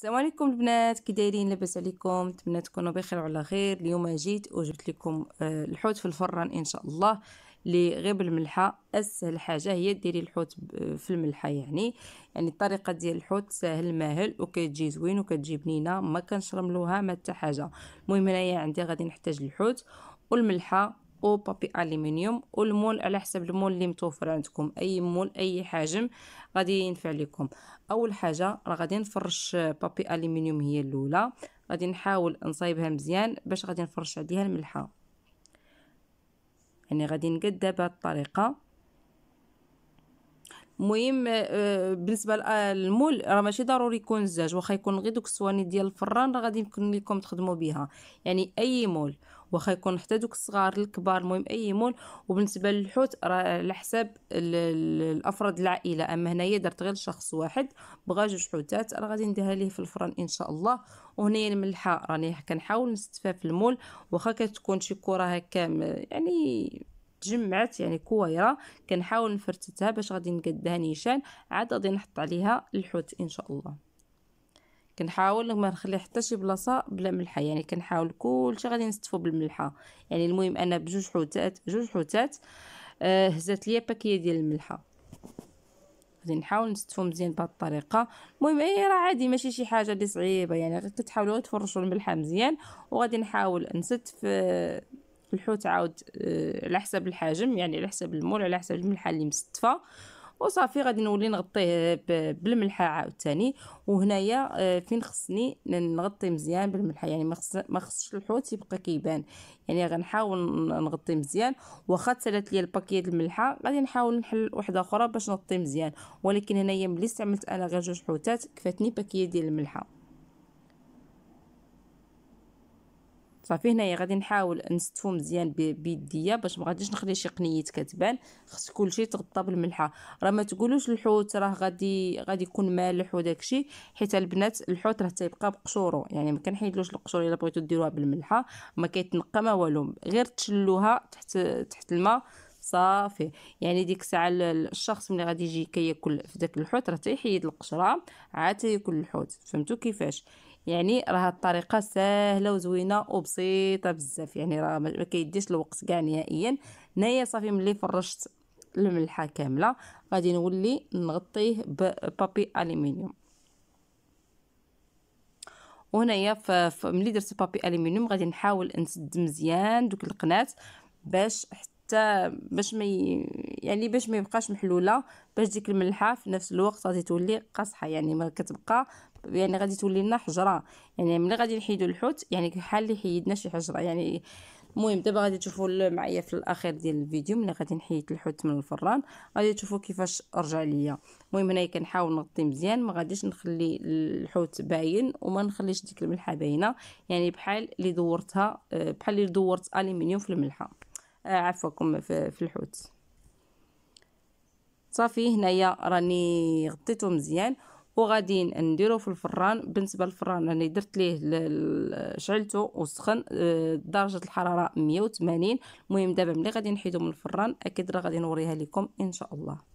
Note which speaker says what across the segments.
Speaker 1: السلام عليكم البنات كي دايرين لاباس عليكم نتمنى تكونوا بخير وعلى خير اليوم جيت وجبت لكم آه، الحوت في الفران ان شاء الله اللي غير بالملحه اسهل حاجه هي ديري الحوت في الملحه يعني يعني الطريقه ديال الحوت ساهل ماهل وكتجي زوين وكتجي بنينه ما كنشرملوها ما حتى حاجه المهم هنايا عندي غادي نحتاج الحوت والملحه او بابي الومنيوم والمول على حسب المول اللي متوفر عندكم اي مول اي حجم غادي ينفع لكم اول حاجه راه غادي نفرش بابي الومنيوم هي الاولى غادي نحاول نصايبها مزيان باش غادي نفرش عليها الملحه يعني غادي نقدها بهذه الطريقه مهم آه، بالنسبه للمول آه، راه ماشي ضروري يكون الزاج واخا يكون غير دوك السواني ديال الفران راه غادي يمكن لكم تخدموا بها يعني اي مول واخا يكون حتى دوك الصغار الكبار المهم اي مول وبالنسبه للحوت راه على حساب الافراد العائله اما هنايا درت غير شخص واحد بغا جوج حوتات راه غادي نديها ليه في الفرن ان شاء الله وهنايا الملحه راني كنحاول نستفها في المول واخا كتكون شي كره هكا يعني تجمعت يعني كويره كنحاول نفرتتها باش غادي نقدها نيشان عاد غادي نحط عليها الحوت ان شاء الله كنحاول ما نخلي حتى شي بلاصه بلا ملحه يعني كنحاول كلشي غادي نستفو بالملحه يعني المهم انا بجوج حوتات بجوج حوتات آه، هزات ليا باكيه ديال الملحه غادي نحاول نستفو مزيان بهاد الطريقه المهم اي راه عادي ماشي شي حاجه اللي صعيبه يعني غير كتحاولوا تفرشوا الملحه مزيان وغادي نحاول نستف في الحوت عاود آه، على حسب الحجم يعني على حسب المول على حسب الملحه اللي مستفه وصافي غادي نولي نغطيه بالملحه عاوتاني وهنايا آه، فين خصني نغطي مزيان بالملحه يعني ما خصش الحوت يبقى كيبان يعني غنحاول نغطي مزيان واخا تسالات ليا الباكيه الملحه غادي نحاول نحل وحده اخرى باش نغطي مزيان ولكن هنايا ملي استعملت انا غير جوج حوتات كفاتني باكيه ديال الملحه صافي هنايا غادي نحاول نستفو مزيان بيديا باش ما غاديش نخلي شي قنيت كتبان خص كلشي تغطى بالملحه راه ما تقولوش الحوت راه غادي غادي يكون مالح وداكشي حيت البنات الحوت راه تيبقى بقشورو يعني ما كنحيدلوش القشور الا بغيتو ديروها بالملحه ما كيتنقى ما والو غير تشلوها تحت تحت الماء صافي يعني ديك الساعه الشخص ملي غادي يجي كياكل في داك الحوت راه تيحيد القشره عاد تياكل الحوت فهمتو كيفاش يعني راه الطريقه سهله وزوينه وبسيطه بزاف يعني راه ما كيديش الوقت كاع نهائيا هنايا صافي ملي فرشت الملحه كامله غادي نولي نغطيه ببابي الومنيوم وهنايا ملي درت بابي الومنيوم غادي نحاول نسد مزيان دوك القناه باش حتى باش ما يعني باش ما يبقاش محلوله باش ديك الملحه في نفس الوقت غادي تولي قاصحه يعني ما كتبقى يعني غادي تولي لنا حجره يعني ملي غادي نحيدوا الحوت يعني بحال اللي حيدنا شي حجره يعني المهم دابا غادي تشوفوا معايا في الاخير ديال الفيديو ملي غادي نحيد الحوت من الفران غادي تشوفوا كيفاش رجع ليا المهم هنايا كنحاول نغطي مزيان ما غاديش نخلي الحوت باين وما نخليش ديك الملحه باينه يعني بحال اللي دورتها آه، بحال اللي دورت الومنيوم في الملحه عفواكم في, في الحوت صافي هنايا راني غطيته مزيان وغادي نديرو في الفران بالنسبه للفران راني درت ليه شعلته وسخن آه، درجه الحراره 180 المهم دابا ملي غادي نحيدو من الفران اكيد راه غادي نوريها لكم ان شاء الله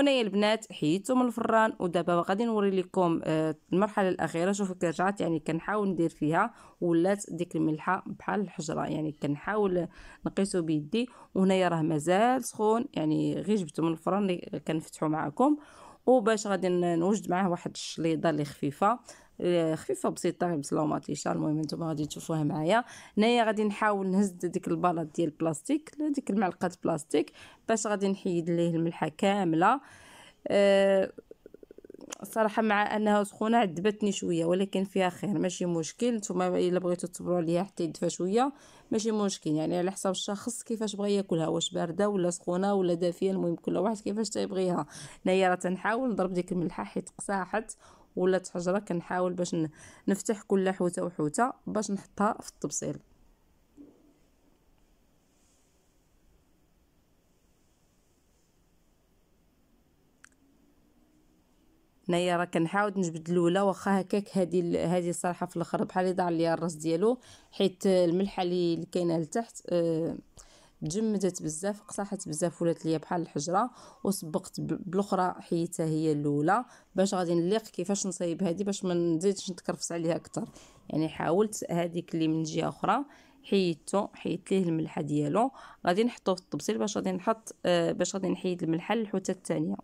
Speaker 1: هنايا البنات حيدته من الفران ودابا غادي نوري لكم آه، المرحله الاخيره شوفوا كي رجعت يعني كنحاول ندير فيها ولات ديك الملحه بحال الحجره يعني كنحاول نقيسو بيدي وهنايا راه مازال سخون يعني غير جبته من الفران اللي كنفتحو معكم وباش غادي نوجد معاه واحد الشليضه اللي خفيفه آه، خفيفه بسيطه غير لو مطيشه المهم نتوما غادي تشوفوها معايا هنايا غادي نحاول نهز ديك البلاط ديال البلاستيك ديك المعلقه بلاستيك باش غادي نحيد ليه الملحه كامله آه، صراحه مع انها سخونه عذبتني شويه ولكن فيها خير ماشي مشكل نتوما الا بغيتو تصبروا عليها حتى يدفى شويه ماشي مشكل يعني على حسب الشخص كيفاش بغى ياكلها واش بارده ولا سخونه ولا دافيه المهم كل واحد كيفاش تيبغيها هنايا راه تنحاول نضرب ديك الملحه حيت قساحت ولات حجره كنحاول باش نفتح كل حوته وحوته باش نحطها في الطبسيل هنايا راه كنحاول نجبد الاولى واخا هكاك هذه هذه الصراحه في الاخر بحال ضاع ليا الراس ديالو حيت الملحه اللي كاينه لتحت أه جمدت بزاف قصحت بزاف ولات ليا بحال الحجره وسبقت بالاخرى حيدتها هي الاولى باش غادي نليق كيفاش نصايب هذه باش ما نزيدش نتكرفس عليها اكثر يعني حاولت هذيك اللي من جهه اخرى حيدته حيدت ليه الملحه ديالو غادي نحطو في الطبسيل باش غادي نحط آه، باش غادي نحيد الملحه للحوته الثانيه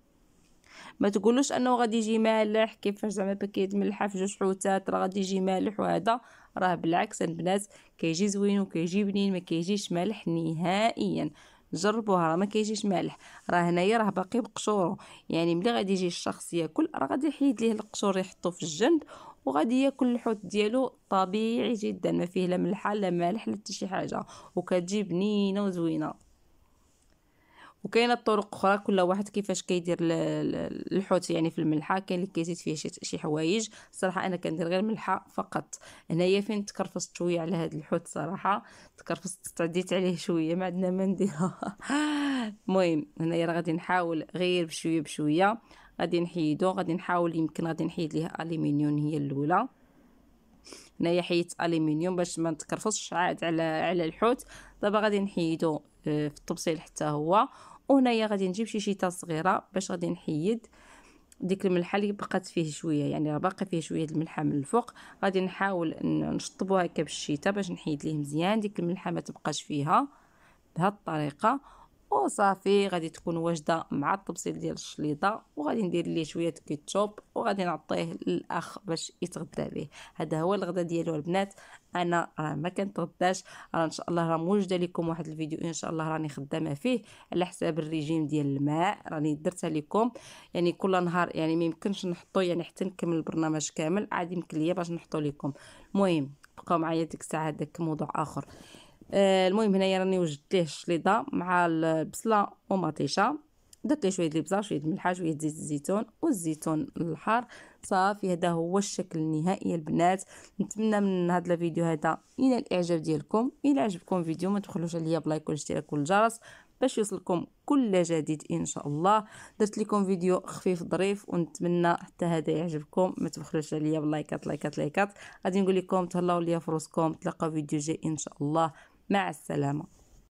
Speaker 1: ما تقولوش انه غادي يجي مالح كيفاش زعما باكيت ملحه في جوج حوتات راه غادي يجي مالح وهذا راه بالعكس البنات كيجي زوين وكيجي بنين ما كيجيش مالح نهائيا جربوها راه ما كيجيش مالح راه هنايا راه باقي بقشورو يعني ملي غادي يجي الشخص ياكل راه غادي يحيد ليه القشور يحطو في الجنب وغادي ياكل الحوت ديالو طبيعي جدا ما فيه لا ملحه لا مالح لا حتى شي حاجه وكتجي بنينه وزوينه وكاينه طرق اخرى كل واحد كيفاش كيدير الحوت يعني في الملحه كاين اللي كيزيد فيه شي حوايج الصراحه انا كندير غير ملحه فقط هنايا فين تكرفصت شويه على هذا الحوت صراحه تكرفصت تعديت عليه شويه ما عندنا ما نديرها المهم هنايا راه غادي نحاول غير بشويه بشويه غادي نحيدو غادي نحاول يمكن غادي نحيد ليه الومنيوم هي الاولى هنايا حيدت الومنيوم باش ما نتكرفصش عاد على على الحوت دابا غادي نحيدو آه، في التبصيل حتى هو وهنايا غادي نجيب شي شيطه صغيره باش غادي نحيد ديك الملحه اللي بقات فيه شويه يعني راه باقي فيه شويه الملحه من الفوق غادي نحاول نشطبو هكا بالشيطه باش نحيد ليه مزيان ديك الملحه ما تبقاش فيها بهاد الطريقه وصافي غادي تكون واجده مع الطبسيل ديال الشليضه وغادي ندير ليه شويه كيتشوب وغادي نعطيه للاخ باش يتغدى به هذا هو الغدا ديالو البنات انا راه ما كنتغداش راه ان شاء الله راه موجده لكم واحد الفيديو ان شاء الله راني خدامه فيه على حساب الريجيم ديال الماء راني درتها لكم يعني كل نهار يعني ما يمكنش نحطو يعني حتى نكمل البرنامج كامل عاد يمكن ليا باش نحطو لكم المهم بقاو معايا ديك الساعه داك موضوع اخر آه، المهم هنايا راني وجدت ليه الشليضه مع البصله ومطيشه درت ليه شويه البزار شويه الملحه شويه زيت الزيتون والزيتون الحار صافي هذا هو الشكل النهائي البنات نتمنى من هذا الفيديو هذا ينال الاعجاب ديالكم الى عجبكم الفيديو ما تخلوش عليا بلايك والاشتراك والجرس باش يوصلكم كل جديد ان شاء الله درت لكم فيديو خفيف ظريف ونتمنى حتى هذا يعجبكم ما تبخلوش عليا بلايكات لايكات لايكات غادي نقول لكم تهلاو ليا في راسكم تلقاو فيديو جاي ان شاء الله مع السلامه